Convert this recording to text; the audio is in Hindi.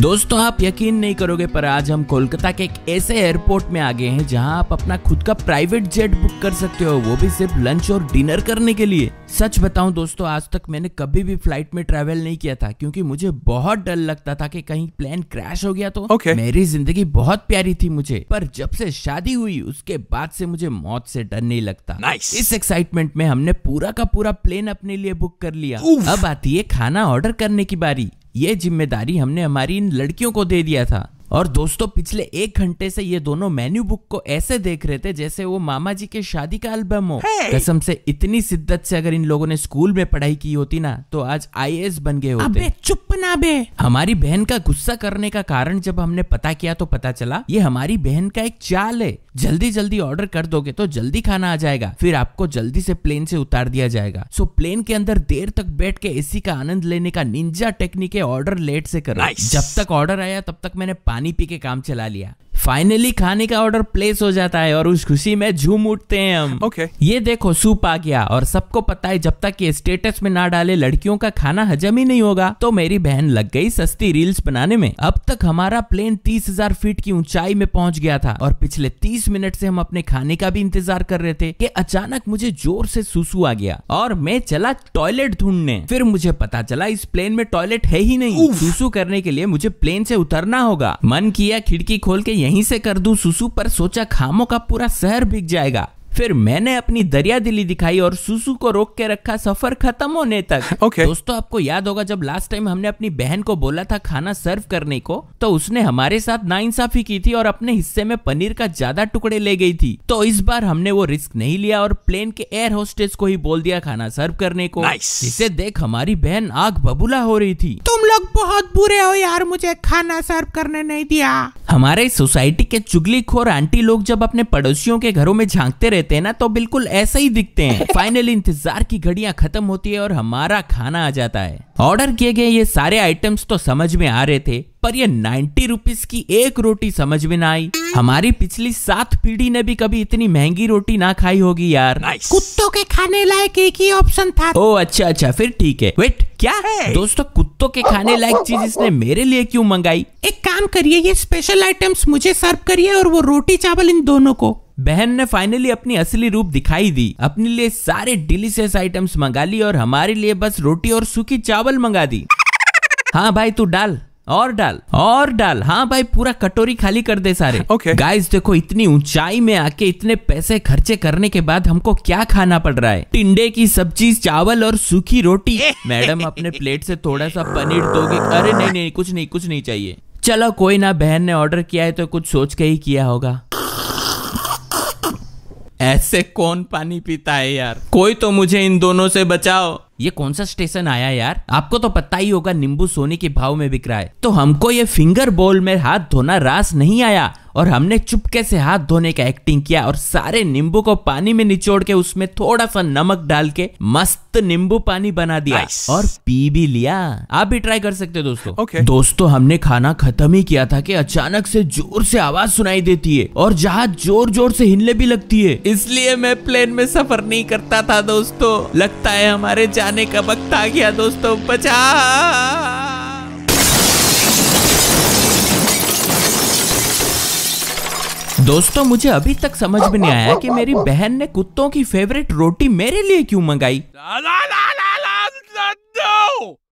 दोस्तों आप यकीन नहीं करोगे पर आज हम कोलकाता के एक ऐसे एयरपोर्ट में आ गए हैं जहां आप अपना खुद का प्राइवेट जेट बुक कर सकते हो वो भी सिर्फ लंच और डिनर करने के लिए सच बताऊं दोस्तों आज तक मैंने कभी भी फ्लाइट में ट्रेवल नहीं किया था क्योंकि मुझे बहुत डर लगता था कि कहीं प्लेन क्रैश हो गया तो okay. मेरी जिंदगी बहुत प्यारी थी मुझे पर जब से शादी हुई उसके बाद से मुझे मौत से डर नहीं लगता nice. इस एक्साइटमेंट में हमने पूरा का पूरा प्लेन अपने लिए बुक कर लिया अब आती है खाना ऑर्डर करने की बारी ये जिम्मेदारी हमने हमारी इन लड़कियों को दे दिया था और दोस्तों पिछले एक घंटे से ये दोनों मेन्यू बुक को ऐसे देख रहे थे जैसे वो मामा जी के शादी का एल्बम हो hey! कसम से इतनी शिद्दत से अगर इन लोगों ने स्कूल में पढ़ाई की होती ना तो आज आई बन गए होते अबे चुप ना बे हमारी बहन का गुस्सा करने का कारण जब हमने पता किया तो पता चला ये हमारी बहन का एक चाल है जल्दी जल्दी ऑर्डर कर दोगे तो जल्दी खाना आ जाएगा फिर आपको जल्दी से प्लेन से उतार दिया जाएगा सो प्लेन के अंदर देर तक बैठ के एसी का आनंद लेने का निंजा टेक्निक है ऑर्डर लेट से करो जब तक ऑर्डर आया तब तक मैंने पानी पी के काम चला लिया फाइनली खाने का ऑर्डर प्लेस हो जाता है और उस खुशी में झूम उठते हैं हम ओके okay. ये देखो सूप आ गया और सबको पता है जब तक ये स्टेटस में ना डाले लड़कियों का खाना हजम ही नहीं होगा तो मेरी बहन लग गई सस्ती रील्स बनाने में अब तक हमारा प्लेन तीस हजार फीट की ऊंचाई में पहुंच गया था और पिछले तीस मिनट से हम अपने खाने का भी इंतजार कर रहे थे कि अचानक मुझे जोर से सुसू आ गया और मैं चला टॉयलेट ढूंढने फिर मुझे पता चला इस प्लेन में टॉयलेट है ही नहीं सुसू करने के लिए मुझे प्लेन से उतरना होगा मन किया खिड़की खोल के यही यहीं से कर दूं सुसु पर सोचा खामों का पूरा शहर भीग जाएगा फिर मैंने अपनी दरिया दिली दिखाई और सुसु को रोक के रखा सफर खत्म होने तक okay. दोस्तों आपको याद होगा जब लास्ट टाइम हमने अपनी बहन को बोला था खाना सर्व करने को तो उसने हमारे साथ नाइंसाफी की थी और अपने हिस्से में पनीर का ज्यादा टुकड़े ले गई थी तो इस बार हमने वो रिस्क नहीं लिया और प्लेन के एयर होस्टेस को ही बोल दिया खाना सर्व करने को nice. जिसे देख हमारी बहन आग बबूला हो रही थी तुम लोग बहुत बुरे हो यार मुझे खाना सर्व करने नहीं दिया हमारे सोसाइटी के चुगली खोर आंटी लोग जब अपने पड़ोसियों के घरों में झांकते रहते लेते हैं ना तो बिल्कुल ऐसे ही दिखते हैं फाइनली इंतजार की घड़ियां खत्म होती है और हमारा खाना आ जाता है ऑर्डर किए गए ये सारे आइटम्स तो समझ में आ रहे थे पर ये नाइन्टी रुपीज की एक रोटी समझ में ना आई हमारी पिछली सात पीढ़ी ने भी कभी इतनी महंगी रोटी ना खाई होगी यार कुत्तों के खाने लायक एक ही ऑप्शन था ओ अच्छा अच्छा फिर ठीक है वेट क्या है दोस्तों कुत्तों के खाने लायक चीज इसने मेरे लिए क्यों मंगाई एक काम करिए ये स्पेशल आइटम्स मुझे सर्व करिए और वो रोटी चावल इन दोनों को बहन ने फाइनली अपनी असली रूप दिखाई दी अपने लिए सारे डिलीशियस आइटम्स मंगा ली और हमारे लिए बस रोटी और सूखी चावल मंगा दी हाँ भाई तू डाल और डाल और डाल हाँ भाई पूरा कटोरी खाली कर दे सारे ओके okay. गाइस देखो इतनी ऊंचाई में आके इतने पैसे खर्चे करने के बाद हमको क्या खाना पड़ रहा है टिंडे की सब्जी चावल और सूखी रोटी मैडम अपने प्लेट से थोड़ा सा पनीर दोगे अरे नहीं नहीं कुछ नहीं कुछ नहीं चाहिए चलो कोई ना बहन ने ऑर्डर किया है तो कुछ सोच के ही किया होगा ऐसे कौन पानी पीता है यार कोई तो मुझे इन दोनों से बचाओ ये कौन सा स्टेशन आया यार आपको तो पता ही होगा नींबू सोने के भाव में बिक रहा है तो हमको ये फिंगर बॉल में हाथ धोना रास नहीं आया और हमने चुपके से हाथ धोने का एक्टिंग किया और सारे नींबू को पानी में निचोड़ के उसमें थोड़ा सा नमक डाल के मस्त नींबू पानी बना दिया nice. और पी भी लिया आप भी ट्राई कर सकते दोस्तों okay. दोस्तों हमने खाना खत्म ही किया था कि अचानक से जोर से आवाज सुनाई देती है और जहाज जोर जोर से हिलने भी लगती है इसलिए मैं प्लेन में सफर नहीं करता था दोस्तों लगता है हमारे जाने का वक्त आ गया दोस्तों बचा दोस्तों मुझे अभी तक समझ में नहीं आया कि मेरी बहन ने कुत्तों की फेवरेट रोटी मेरे लिए क्यों मंगाई